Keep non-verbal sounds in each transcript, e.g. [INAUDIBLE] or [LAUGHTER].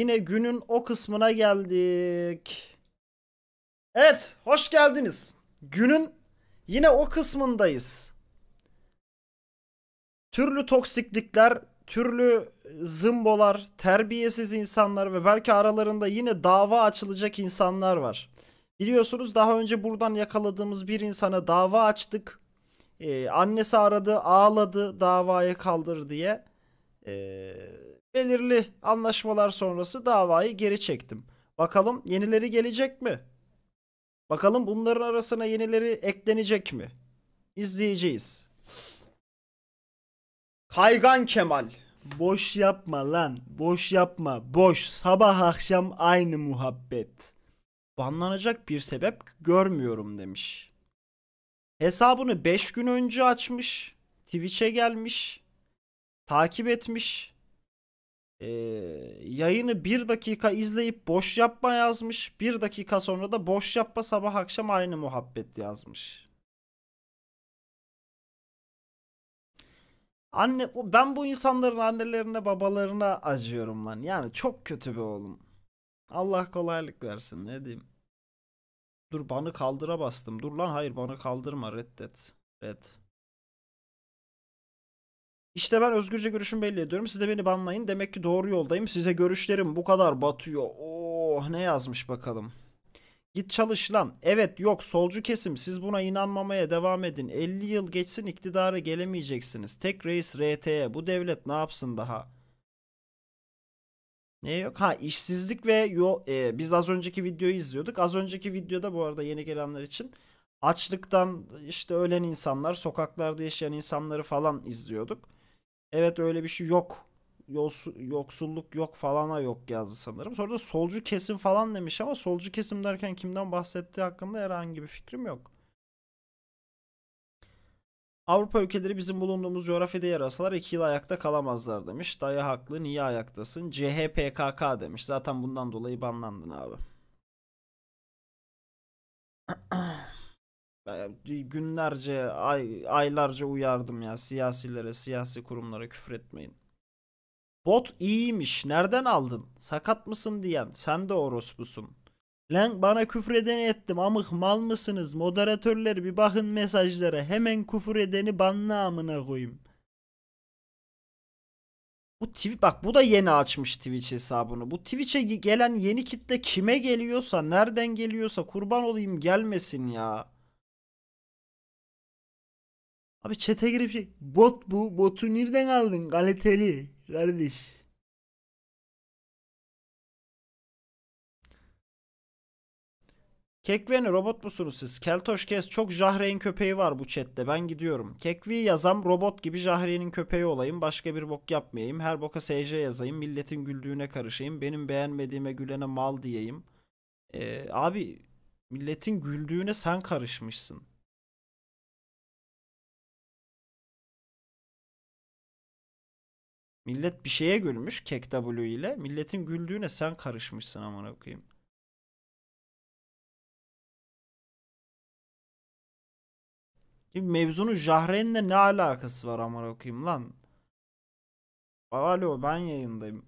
Yine günün o kısmına geldik. Evet, hoş geldiniz. Günün yine o kısmındayız. Türlü toksiklikler, türlü zımbolar, terbiyesiz insanlar ve belki aralarında yine dava açılacak insanlar var. Biliyorsunuz daha önce buradan yakaladığımız bir insana dava açtık. Ee, annesi aradı, ağladı, davayı kaldır diye. Eee Belirli anlaşmalar sonrası davayı geri çektim. Bakalım yenileri gelecek mi? Bakalım bunların arasına yenileri eklenecek mi? İzleyeceğiz. Kaygan Kemal. Boş yapma lan. Boş yapma. Boş. Sabah akşam aynı muhabbet. Banlanacak bir sebep görmüyorum demiş. Hesabını 5 gün önce açmış. Twitch'e gelmiş. Takip etmiş e, yayını bir dakika izleyip boş yapma yazmış. Bir dakika sonra da boş yapma sabah akşam aynı muhabbet yazmış. Anne ben bu insanların annelerine babalarına acıyorum lan. Yani çok kötü bir oğlum. Allah kolaylık versin ne diyeyim. Dur banı kaldıra bastım. Dur lan hayır banı kaldırma reddet. reddet. İşte ben özgürce görüşümü belli ediyorum. Siz de beni banlayın. Demek ki doğru yoldayım. Size görüşlerim bu kadar batıyor. Oh ne yazmış bakalım. Git çalış lan. Evet yok solcu kesim siz buna inanmamaya devam edin. 50 yıl geçsin iktidara gelemeyeceksiniz. Tek reis RT'ye bu devlet ne yapsın daha? Ne yok? Ha işsizlik ve yo, e, biz az önceki videoyu izliyorduk. Az önceki videoda bu arada yeni gelenler için açlıktan işte ölen insanlar, sokaklarda yaşayan insanları falan izliyorduk. Evet öyle bir şey yok. Yoksulluk yok falana yok yazdı sanırım. Sonra da solcu kesim falan demiş ama solcu kesim derken kimden bahsettiği hakkında herhangi bir fikrim yok. Avrupa ülkeleri bizim bulunduğumuz coğrafyada yer alsalar iki yıl ayakta kalamazlar demiş. Dayı haklı niye ayaktasın? CHPKK demiş. Zaten bundan dolayı banlandın abi. günlerce, ay, aylarca uyardım ya siyasilere, siyasi kurumlara küfür etmeyin. Bot iyiymiş. Nereden aldın? Sakat mısın diyen. Sen de orospusun. Lan bana küfür edeni ettim amık mal mısınız? Moderatörler bir bakın mesajlara. Hemen küfür edeni banla amına koyayım. Bu Twitch bak bu da yeni açmış Twitch hesabını. Bu Twitch'e gelen yeni kitle kime geliyorsa, nereden geliyorsa kurban olayım gelmesin ya. Abi çete girip şey. Bot bu. Botu nereden aldın? Galeteli. Kardeş. Kekveni robot musunuz siz? Keltoş kes çok Jahre'in köpeği var bu chatte. Ben gidiyorum. Kekvi yazam robot gibi Jahre'nin köpeği olayım. Başka bir bok yapmayayım. Her boka SC yazayım. Milletin güldüğüne karışayım. Benim beğenmediğime gülene mal diyeyim. Ee, abi milletin güldüğüne sen karışmışsın. Millet bir şeye gülmüş kek W ile. Milletin güldüğüne sen karışmışsın amına koyayım. Mevzunun Jahreyn'le ne alakası var amına koyayım lan? Alo ben yayındayım.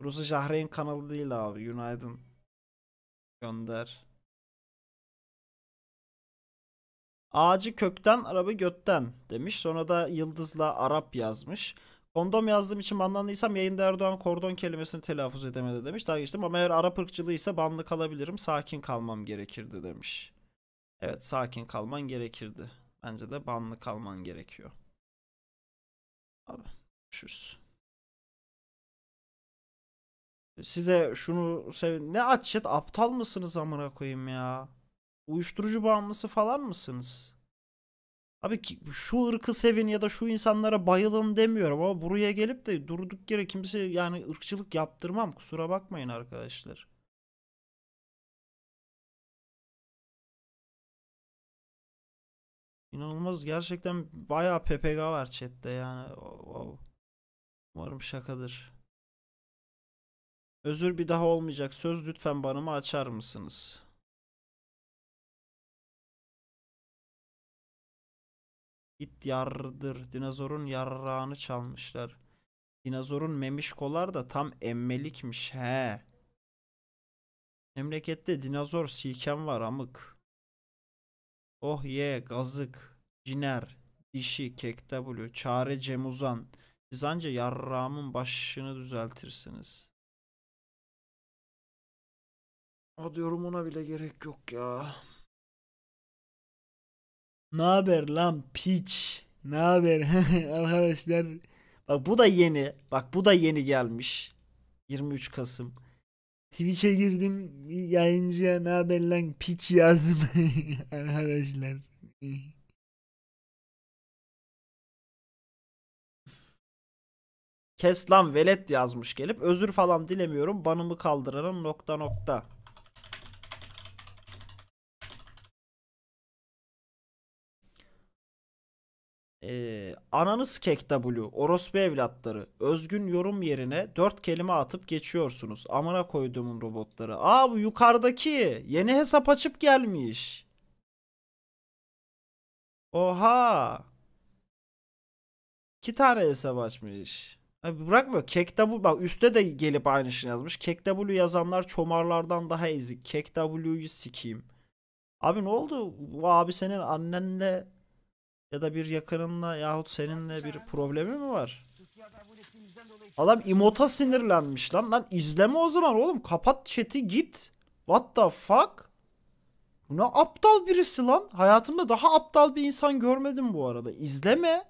Burası Jahreyn kanalı değil abi. Günaydın. Gönder. Ağacı kökten, araba götten demiş. Sonra da yıldızla Arap yazmış. Kondom yazdığım için banlandıysam yayında Erdoğan kordon kelimesini telaffuz edemedi demiş. Daha geçtim ama eğer Arap ırkçılığı ise banlı kalabilirim. Sakin kalmam gerekirdi demiş. Evet sakin kalman gerekirdi. Bence de banlı kalman gerekiyor. Abi görüşürüz. Size şunu sevin. Ne açet aptal mısınız amına koyayım ya? Uyuşturucu bağımlısı falan mısınız? Abi ki şu ırkı sevin ya da şu insanlara bayılın demiyorum ama buraya gelip de durduk yere kimse yani ırkçılık yaptırmam. Kusura bakmayın arkadaşlar. İnanılmaz gerçekten bayağı PPG var chatte yani. Wow. Umarım şakadır. Özür bir daha olmayacak. Söz lütfen banımı açar mısınız? Git yardır. Dinozorun yarrağını çalmışlar. Dinozorun memişkolar da tam emmelikmiş. He. Memlekette dinozor silken var amık. Oh ye gazık. Ciner. Dişi KKW. Çare Cemuzan. Siz anca yarrağımın başını düzeltirsiniz. Hadi ah, yorumuna bile gerek yok ya. Ne haber lan piç? Ne haber [LAUGHS] arkadaşlar? Bak bu da yeni. Bak bu da yeni gelmiş. 23 Kasım. Twitch'e girdim yayıncıya ne haber lan piç yazdım [LAUGHS] arkadaşlar. Kes lan velet yazmış gelip özür falan dilemiyorum banımı kaldıranın nokta nokta. e, ee, ananız kektabulu, orospu evlatları, özgün yorum yerine dört kelime atıp geçiyorsunuz. Amına koyduğumun robotları. Aa bu yukarıdaki yeni hesap açıp gelmiş. Oha. İki tane hesap açmış. Abi bırakmıyor. Kektabulu bak üstte de gelip aynı şey yazmış. Kektabulu yazanlar çomarlardan daha ezik. Kektaw'yu sikeyim. Abi ne oldu? Bu abi senin annenle ya da bir yakınınla yahut seninle bir problemi mi var? Adam imota sinirlenmiş lan. Lan izleme o zaman oğlum. Kapat chat'i git. What the fuck? Bu ne aptal birisi lan. Hayatımda daha aptal bir insan görmedim bu arada. İzleme.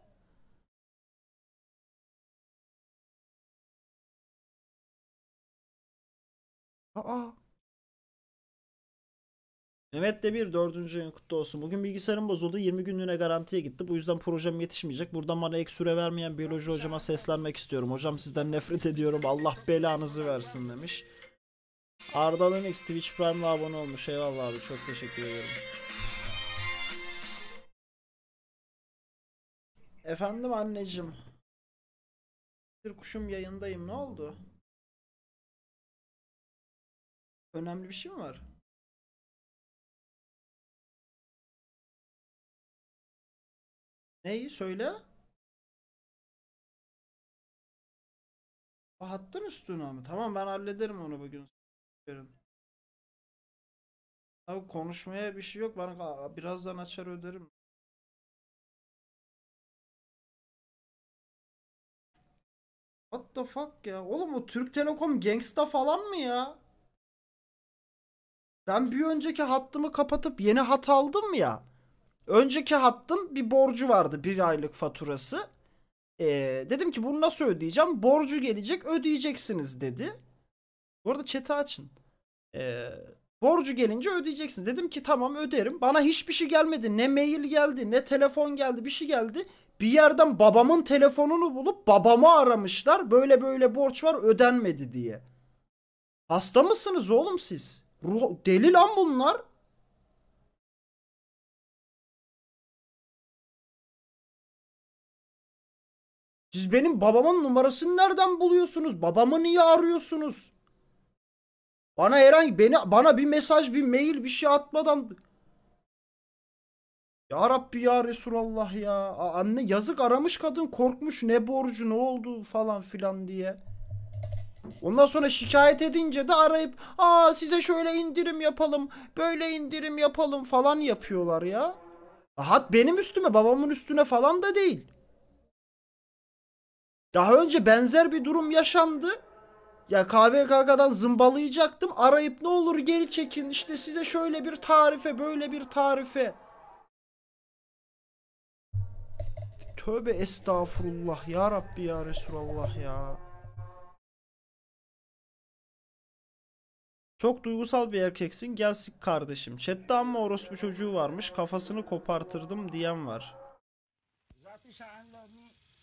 Aa. Mehmet bir dördüncü yayın kutlu olsun. Bugün bilgisayarım bozuldu. 20 günlüğüne garantiye gitti. Bu yüzden projem yetişmeyecek. Buradan bana ek süre vermeyen biyoloji hocama seslenmek istiyorum. Hocam sizden nefret ediyorum. Allah belanızı versin demiş. Arda Linux Twitch Prime'la abone olmuş. Eyvallah abi çok teşekkür ederim. Efendim anneciğim. Bir kuşum yayındayım. Ne oldu? Önemli bir şey mi var? Neyi söyle? O hattın üstüne mi? Tamam ben hallederim onu bugün. Abi konuşmaya bir şey yok. Ben birazdan açar öderim. What the fuck ya? Oğlum o Türk Telekom gangsta falan mı ya? Ben bir önceki hattımı kapatıp yeni hat aldım ya. Önceki hattın bir borcu vardı bir aylık faturası. Ee, dedim ki bunu nasıl ödeyeceğim? Borcu gelecek ödeyeceksiniz dedi. Bu arada chat'i açın. Ee, borcu gelince ödeyeceksiniz. Dedim ki tamam öderim. Bana hiçbir şey gelmedi. Ne mail geldi ne telefon geldi bir şey geldi. Bir yerden babamın telefonunu bulup babamı aramışlar. Böyle böyle borç var ödenmedi diye. Hasta mısınız oğlum siz? Ruh, deli lan bunlar. Siz benim babamın numarasını nereden buluyorsunuz? Babamı niye arıyorsunuz? Bana herhangi beni bana bir mesaj, bir mail, bir şey atmadan Ya Rabbi ya Resulallah ya. Aa, anne yazık aramış kadın korkmuş ne borcu ne oldu falan filan diye. Ondan sonra şikayet edince de arayıp aa size şöyle indirim yapalım, böyle indirim yapalım falan yapıyorlar ya. Hat benim üstüme, babamın üstüne falan da değil. Daha önce benzer bir durum yaşandı. Ya KVKK'dan zımbalayacaktım. Arayıp ne olur geri çekin. İşte size şöyle bir tarife, böyle bir tarife. Tövbe estağfurullah ya Rabbi ya Resulallah ya. Çok duygusal bir erkeksin gel sik kardeşim. Chatte amma orospu çocuğu varmış kafasını kopartırdım diyen var.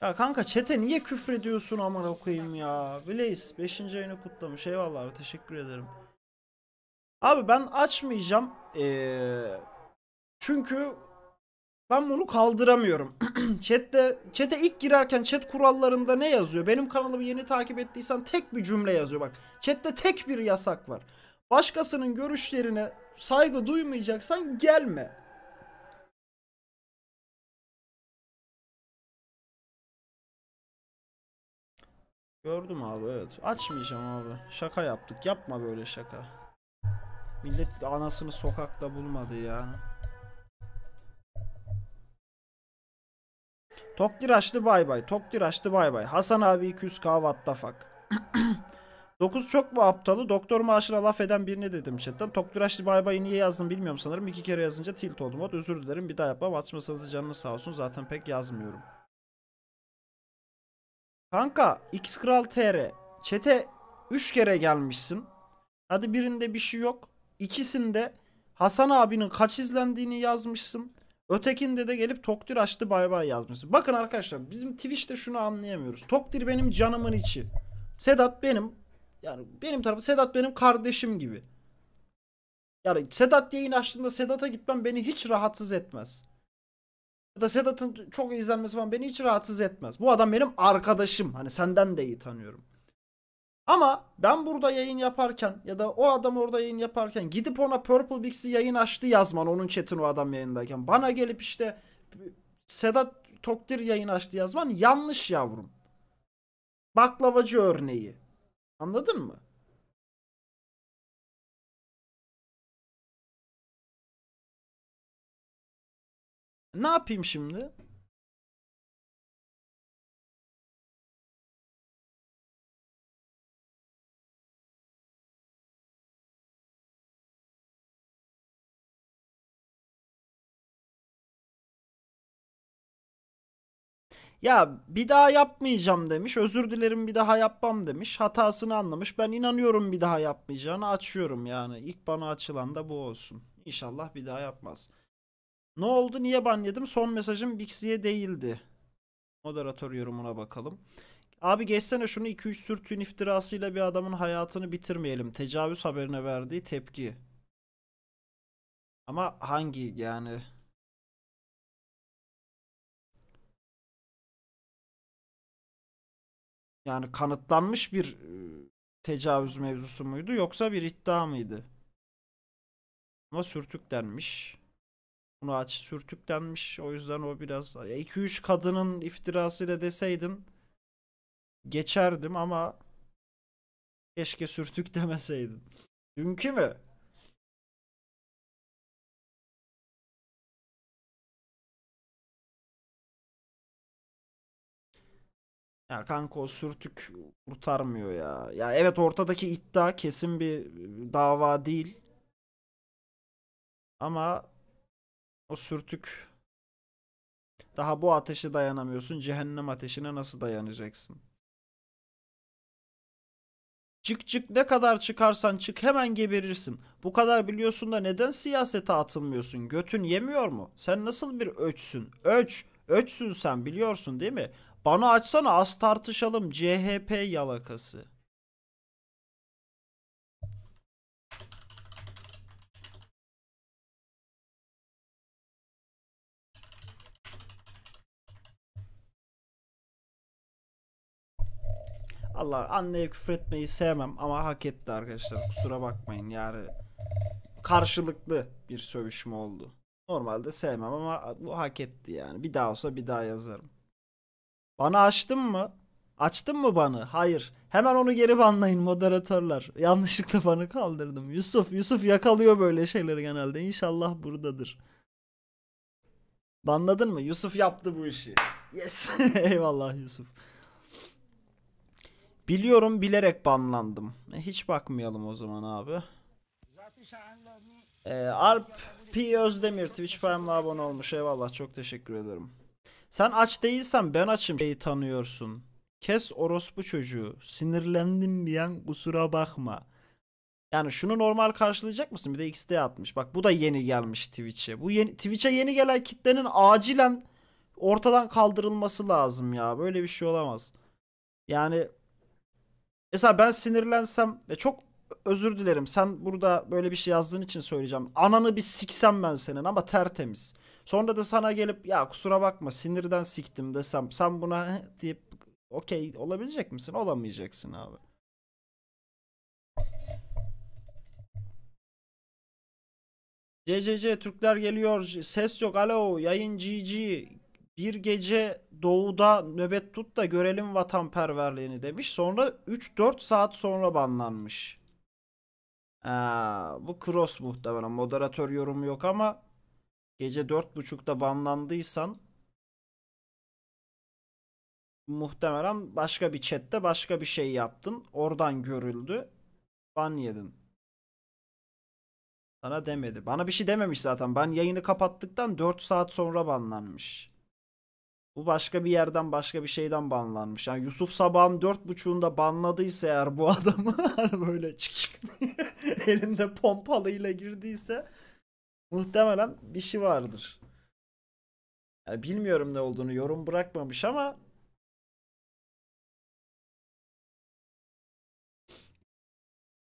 Ya kanka çete niye küfrediyorsun aman okuyayım ya. Blaze 5. ayını kutlamış. Eyvallah abi teşekkür ederim. Abi ben açmayacağım. Ee, çünkü ben bunu kaldıramıyorum. [CLEARS THROAT] Chat'te Çete ilk girerken chat kurallarında ne yazıyor? Benim kanalımı yeni takip ettiysen tek bir cümle yazıyor bak. Chat'te tek bir yasak var. Başkasının görüşlerine saygı duymayacaksan gelme. Gördüm abi evet. Açmayacağım abi. Şaka yaptık. Yapma böyle şaka. Millet anasını sokakta bulmadı yani. Tokdir açtı bay bay. Tokdir açtı bay bay. Hasan abi 200k what fak. 9 [CLEARS THROAT] çok mu aptalı? Doktor maaşına laf eden birine dedim chatten. Tokdir açtı bay bay niye yazdım bilmiyorum sanırım. iki kere yazınca tilt oldum. Özür dilerim bir daha yapma Açmasanız canınız sağ olsun. Zaten pek yazmıyorum. Kanka X TR çete 3 kere gelmişsin. Hadi birinde bir şey yok. İkisinde Hasan abinin kaç izlendiğini yazmışsın. Ötekinde de gelip Tokdir açtı bay bay yazmışsın. Bakın arkadaşlar bizim Twitch'te şunu anlayamıyoruz. Tokdir benim canımın içi. Sedat benim yani benim tarafı Sedat benim kardeşim gibi. Yani Sedat yayın açtığında Sedat'a gitmem beni hiç rahatsız etmez da Sedat'ın çok izlenmesi falan beni hiç rahatsız etmez. Bu adam benim arkadaşım. Hani senden de iyi tanıyorum. Ama ben burada yayın yaparken ya da o adam orada yayın yaparken gidip ona Purple Bix'i yayın açtı yazman onun chat'in o adam yayındayken. Bana gelip işte Sedat Tokdir yayın açtı yazman yanlış yavrum. Baklavacı örneği. Anladın mı? Ne yapayım şimdi? Ya bir daha yapmayacağım demiş. Özür dilerim bir daha yapmam demiş. Hatasını anlamış. Ben inanıyorum bir daha yapmayacağını açıyorum yani. İlk bana açılan da bu olsun. İnşallah bir daha yapmaz. Ne oldu? Niye ban yedim? Son mesajım Bixi'ye değildi. Moderatör yorumuna bakalım. Abi geçsene şunu 2-3 sürtün iftirasıyla bir adamın hayatını bitirmeyelim. Tecavüz haberine verdiği tepki. Ama hangi yani? Yani kanıtlanmış bir e, tecavüz mevzusu muydu yoksa bir iddia mıydı? Ama sürtük denmiş. Bunu aç denmiş, O yüzden o biraz 2-3 kadının iftirasıyla deseydin geçerdim ama keşke sürtük [LAUGHS] demeseydin. Dünkü mü? Ya kanka o sürtük kurtarmıyor ya. Ya evet ortadaki iddia kesin bir dava değil. Ama o sürtük. Daha bu ateşe dayanamıyorsun. Cehennem ateşine nasıl dayanacaksın? Çık çık ne kadar çıkarsan çık hemen geberirsin. Bu kadar biliyorsun da neden siyasete atılmıyorsun? Götün yemiyor mu? Sen nasıl bir öçsün? Öç. Öçsün sen biliyorsun değil mi? Bana açsana az tartışalım CHP yalakası. Allah anneye küfür etmeyi sevmem ama hak etti arkadaşlar. Kusura bakmayın yani karşılıklı bir sövüşme oldu. Normalde sevmem ama bu hak etti yani. Bir daha olsa bir daha yazarım. Bana açtın mı? Açtın mı banı? Hayır. Hemen onu geri banlayın moderatörler. Yanlışlıkla banı kaldırdım. Yusuf, Yusuf yakalıyor böyle şeyleri genelde. İnşallah buradadır. Banladın mı? Yusuf yaptı bu işi. Yes. [LAUGHS] Eyvallah Yusuf. Biliyorum bilerek banlandım. E, hiç bakmayalım o zaman abi. E, Alp P. Özdemir Twitch Prime'la abone olmuş. Eyvallah çok teşekkür ederim. Sen aç değilsen ben açım. Şeyi tanıyorsun. Kes orospu çocuğu. Sinirlendim bir an kusura bakma. Yani şunu normal karşılayacak mısın? Bir de XD atmış. Bak bu da yeni gelmiş Twitch'e. Bu yeni, Twitch'e yeni gelen kitlenin acilen ortadan kaldırılması lazım ya. Böyle bir şey olamaz. Yani Mesela ben sinirlensem ve çok özür dilerim. Sen burada böyle bir şey yazdığın için söyleyeceğim. Ananı bir siksem ben senin ama tertemiz. Sonra da sana gelip ya kusura bakma sinirden siktim desem sen buna deyip okey olabilecek misin? Olamayacaksın abi. CCC Türkler geliyor. Ses yok. Alo yayın GG bir gece doğuda nöbet tut da görelim vatanperverliğini demiş. Sonra 3-4 saat sonra banlanmış. Ee, bu Cross muhtemelen. Moderatör yorumu yok ama gece 4.30'da banlandıysan muhtemelen başka bir chatte başka bir şey yaptın. Oradan görüldü. Ban yedin. Sana demedi. Bana bir şey dememiş zaten. Ben yayını kapattıktan 4 saat sonra banlanmış. Bu başka bir yerden başka bir şeyden banlanmış. Yani Yusuf Sabah'ın dört buçuğunda banladıysa eğer bu [LAUGHS] adamı hani böyle çık çık elinde pompalıyla girdiyse muhtemelen bir şey vardır. Yani bilmiyorum ne olduğunu yorum bırakmamış ama